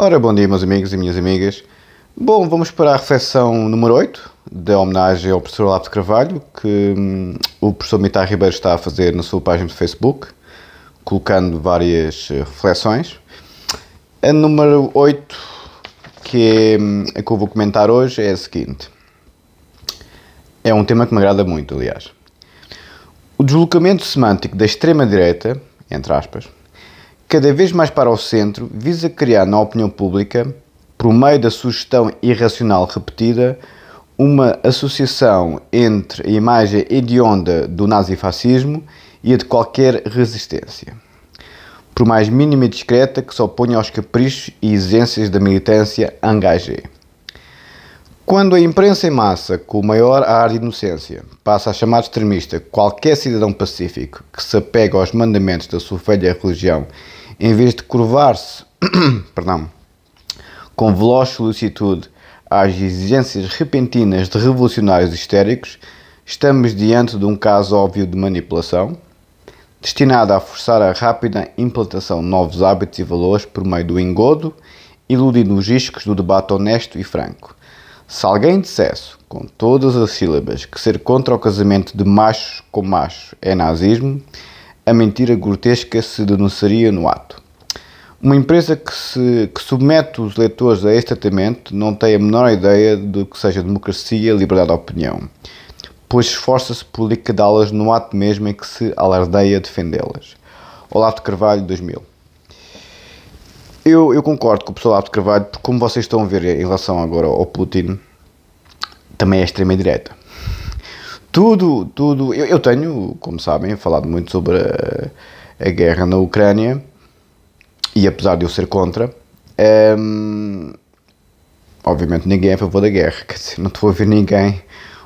Ora, bom dia, meus amigos e minhas amigas. Bom, vamos para a reflexão número 8, da homenagem ao professor Lápis Carvalho, que hum, o professor Mitar Ribeiro está a fazer na sua página do Facebook, colocando várias eh, reflexões. A número 8, que é hum, a que eu vou comentar hoje, é a seguinte. É um tema que me agrada muito, aliás. O deslocamento semântico da extrema-direita, entre aspas, cada vez mais para o centro, visa criar na opinião pública, por meio da sugestão irracional repetida, uma associação entre a imagem hedionda do nazifascismo e a de qualquer resistência, por mais mínima e discreta que se oponha aos caprichos e exigências da militância engagée. Quando a imprensa em massa, com o maior ar de inocência, passa a chamar de extremista qualquer cidadão pacífico que se apega aos mandamentos da sua velha religião em vez de curvar-se perdão, com veloz solicitude às exigências repentinas de revolucionários histéricos, estamos diante de um caso óbvio de manipulação, destinada a forçar a rápida implantação de novos hábitos e valores por meio do engodo, iludindo os riscos do debate honesto e franco. Se alguém dissesse, com todas as sílabas, que ser contra o casamento de machos com machos é nazismo, a mentira grotesca se denunciaria no ato. Uma empresa que, se, que submete os leitores a este tratamento não tem a menor ideia do que seja democracia e liberdade de opinião, pois esforça-se por liquidá-las no ato mesmo em que se alardeia defendê-las. Olavo de Carvalho, 2000. Eu, eu concordo com o pessoal de Carvalho, porque como vocês estão a ver em relação agora ao Putin, também é extrema-direita. Tudo, tudo. Eu, eu tenho, como sabem, falado muito sobre a, a, guerra na Ucrânia e apesar de eu ser contra, ehm, obviamente ninguém é a favor da guerra, quer dizer, não estou a ver ninguém.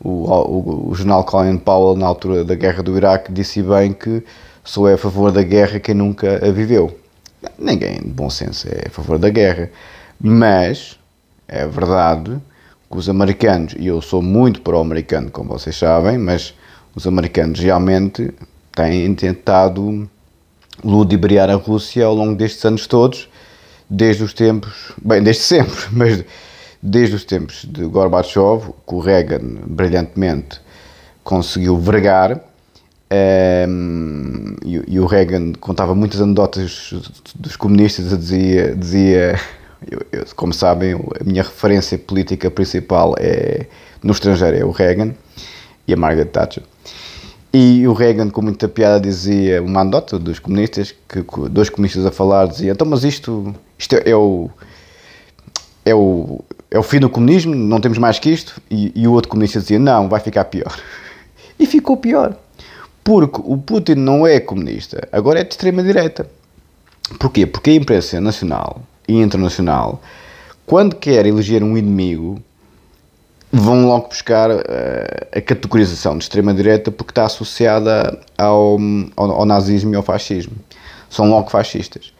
O, o, o jornal Colin Powell, na altura da guerra do Iraque, disse bem que só é a favor da guerra quem nunca a viveu. Ninguém, de bom senso, é a favor da guerra. Mas é verdade que os americanos, e eu sou muito pró-americano, como vocês sabem, mas os americanos realmente têm tentado ludibriar a Rússia ao longo destes anos todos, desde os tempos, bem, desde sempre, mas desde os tempos de Gorbachev, que o Reagan brilhantemente conseguiu vergar, um, ehm, e, e, o Reagan contava muitas anedotas dos comunistas, dizia, dizia eu, eu, como sabem, a minha referência política principal é no estrangeiro é o Reagan e a Margaret Thatcher. E o Reagan, com muita piada, dizia uma anedota dos comunistas, que dois comunistas a falar diziam: então, mas isto, isto é, é, o, é, o, é o fim do comunismo, não temos mais que isto. E, e o outro comunista dizia: não, vai ficar pior. E ficou pior, porque o Putin não é comunista, agora é de extrema-direita. Porquê? Porque a imprensa nacional e internacional, quando quer eleger um inimigo, vão logo buscar eh, a categorização de extrema-direita porque está associada ao, ao, ao, nazismo e ao fascismo. São logo fascistas.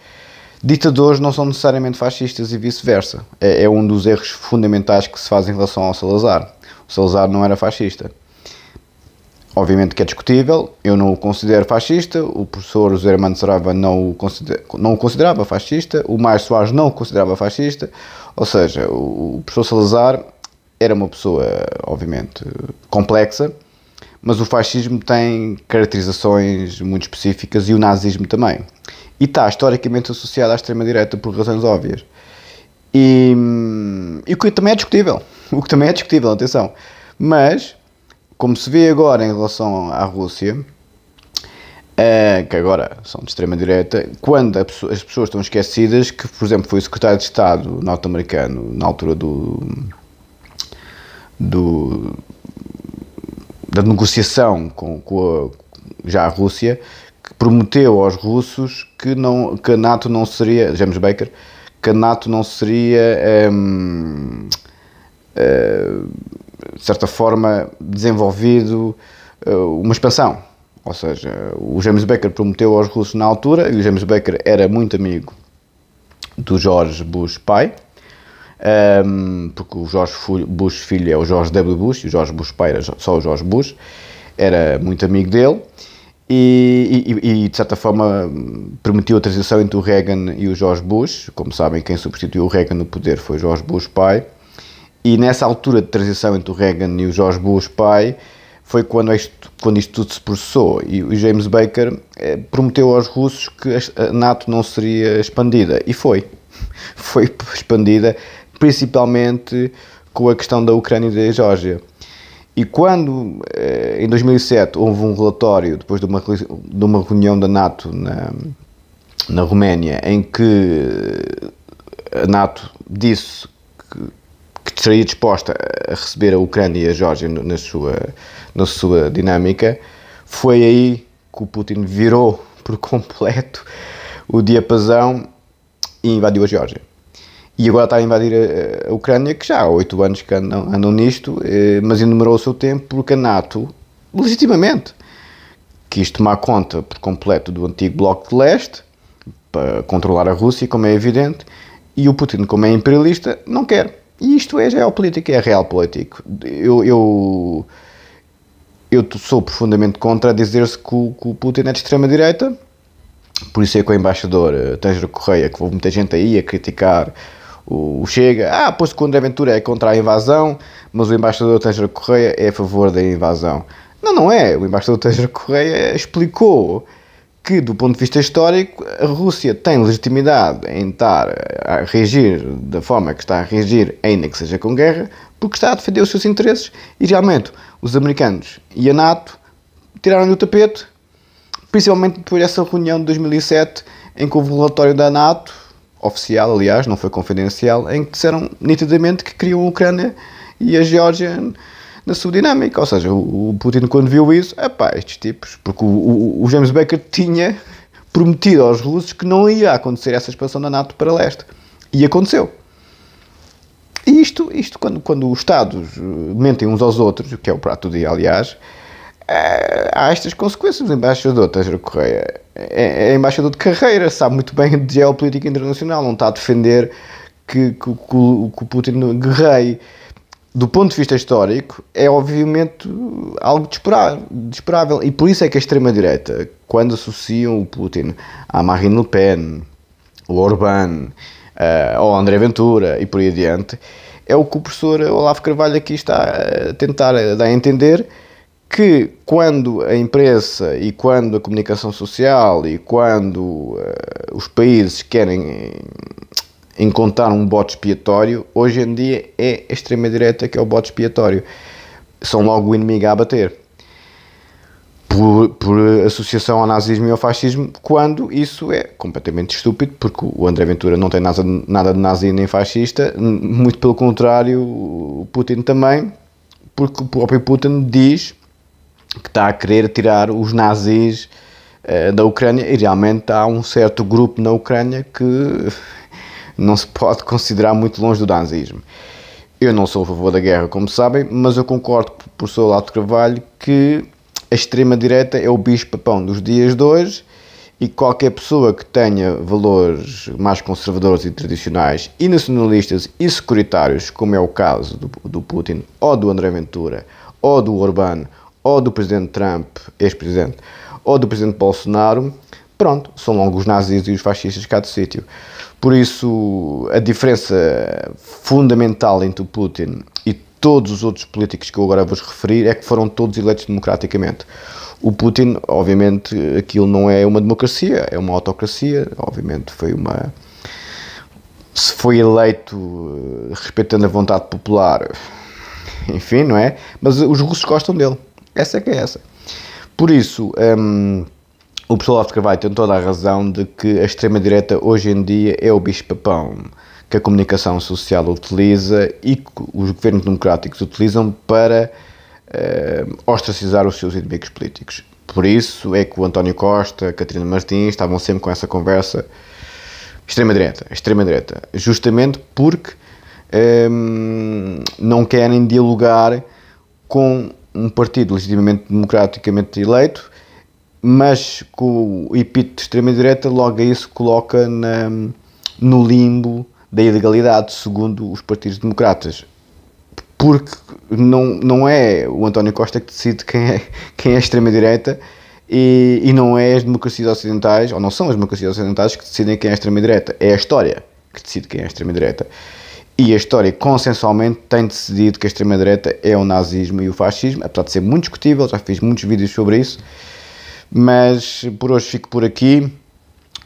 Ditadores não são necessariamente fascistas e vice-versa. É, é um dos erros fundamentais que se faz em relação ao Salazar. O Salazar não era fascista. Obviamente que é discutível, eu não o considero fascista, o professor José Armando Sarava não o, não o considerava fascista, o mais Soares não o considerava fascista, ou seja, o, o professor Salazar era uma pessoa, obviamente, complexa, mas o fascismo tem caracterizações muito específicas e o nazismo também. E está historicamente associado à extrema-direita por razões óbvias. E, hum, e o que também é discutível, o que também é discutível, atenção. Mas como se vê agora em relação à Rússia, Uh, que agora são de extrema direita, quando as pessoas estão esquecidas, que por exemplo foi o secretário de Estado norte-americano na altura do, do da negociação com, com a, já a Rússia, que prometeu aos russos que, não, que a NATO não seria, James Baker, que a NATO não seria. Um, ehm, eh, de certa forma, desenvolvido eh, uma expansão. Ou seja, o James Baker prometeu aos russos na altura, e o James Baker era muito amigo do George Bush pai, ehm, porque o George Bush filho é o George W. Bush, e o George Bush pai era só o George Bush, era muito amigo dele, e, e, e de certa forma permitiu a transição entre o Reagan e o George Bush. Como sabem, quem substituiu o Reagan no poder foi o George Bush pai, e nessa altura de transição entre o Reagan e o George Bush pai, foi quando isto, quando isto tudo se processou e o James Baker eh, prometeu aos russos que a NATO não seria expandida e foi. Foi expandida principalmente com a questão da Ucrânia e da Geórgia. E quando, eh, em 2007, houve um relatório, depois de uma, de uma reunião da NATO na, na Roménia, em que a NATO disse que que estaria disposta a receber a Ucrânia e a Geórgia na sua, na sua dinâmica, foi aí que o Putin virou por completo o diapasão e invadiu a Geórgia. E agora está a invadir a, a Ucrânia, que já há oito anos que andam, andam nisto, eh, mas enumerou o seu tempo porque a NATO, legitimamente, quis tomar conta por completo do antigo Bloco de Leste para controlar a Rússia, como é evidente, e o Putin, como é imperialista, não quer. E isto é geopolítico, é real político. Eu, eu, eu sou profundamente contra dizer-se que, que, o Putin é de extrema-direita, por isso é que o embaixador eh, Tanger Correia, que houve muita gente aí a criticar o Chega, ah, pois que o André Ventura é contra a invasão, mas o embaixador Tanger Correia é a favor da invasão. Não, não é. O embaixador Tanger Correia explicou que, do ponto de vista histórico, a Rússia tem legitimidade em estar a regir da forma que está a regir ainda que seja com guerra, porque está a defender os seus interesses e realmente os americanos e a NATO tiraram-lhe o tapete, principalmente depois dessa reunião de 2007 em que houve um relatório da NATO, oficial aliás, não foi confidencial, em que disseram nitidamente que queriam a Ucrânia e a Geórgia na sua dinâmica, Ou seja, o Putin, quando viu isso, é pá, estes tipos, porque o, o, o James Baker tinha prometido aos russos que não ia acontecer essa expansão da NATO para leste. E aconteceu. E isto, isto quando, quando os Estados eh, mentem uns aos outros, o que é o prato do dia, aliás, é, há estas consequências. O embaixador Tejero Correia é, é embaixador de carreira, sabe muito bem de geopolítica internacional, não está a defender que, que, que, o, que o Putin guerreie do ponto de vista histórico, é obviamente algo desesperável E por isso é que a extrema-direita, quando associam o Putin à Marine Le Pen, o Orbán, uh, eh, ao André Ventura e por aí adiante, é o que o professor Olavo Carvalho aqui está a tentar dar a entender que quando a imprensa e quando a comunicação social e quando uh, os países querem encontrar um bote expiatório, hoje em dia é a extrema-direita que é o bote expiatório. São logo o inimigo a abater. Por, por, associação ao nazismo e ao fascismo, quando isso é completamente estúpido, porque o André Ventura não tem nada, nada de nazi nem fascista, muito pelo contrário, o Putin também, porque o próprio Putin diz que está a querer tirar os nazis uh, da Ucrânia, e realmente há um certo grupo na Ucrânia que não se pode considerar muito longe do nazismo. Eu não sou a favor da guerra, como sabem, mas eu concordo com o professor Lato Carvalho que a extrema-direita é o bicho-papão dos dias de hoje e qualquer pessoa que tenha valores mais conservadores e tradicionais e nacionalistas e securitários, como é o caso do, do Putin ou do André Ventura ou do Orbán ou do Presidente Trump, ex-presidente, ou do Presidente Bolsonaro, pronto, são logo os nazis e os fascistas cá do sítio. Por isso, a diferença fundamental entre o Putin e todos os outros políticos que eu agora vos referir é que foram todos eleitos democraticamente. O Putin, obviamente, aquilo não é uma democracia, é uma autocracia, obviamente foi uma. Se foi eleito eh, respeitando a vontade popular, enfim, não é? Mas os russos gostam dele. Essa é que é essa. Por isso, hum, o pessoal de Carvalho tem toda a razão de que a extrema-direita hoje em dia é o bicho-papão que a comunicação social utiliza e que os governos democráticos utilizam para eh, ostracizar os seus inimigos políticos. Por isso é que o António Costa, a Catarina Martins estavam sempre com essa conversa extrema-direita, extrema-direita, justamente porque ehm, não querem dialogar com um partido legitimamente democraticamente eleito mas com o epíteto de extrema-direita, logo isso coloca na, no limbo da ilegalidade, segundo os partidos democratas. Porque não, não é o António Costa que decide quem é, quem é a extrema-direita e, e não é as democracias ocidentais, ou não são as democracias ocidentais que decidem quem é a extrema-direita, é a história que decide quem é a extrema-direita. E a história consensualmente tem decidido que a extrema-direita é o nazismo e o fascismo, apesar de ser muito discutível, já fiz muitos vídeos sobre isso. Mas por hoje fico por aqui.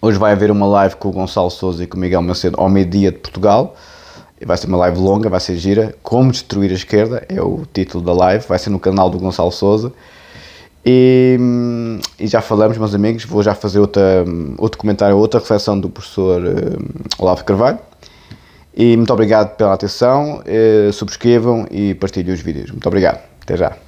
Hoje vai haver uma live com o Gonçalo Souza e com o Miguel Macedo ao meio-dia de Portugal. Vai ser uma live longa, vai ser gira. Como Destruir a Esquerda é o título da live. Vai ser no canal do Gonçalo Souza. E, e, já falamos, meus amigos. Vou já fazer outra, outro comentário, outra reflexão do professor um, eh, Olavo Carvalho. E muito obrigado pela atenção. Uh, subscrevam e partilhem os vídeos. Muito obrigado. Até já.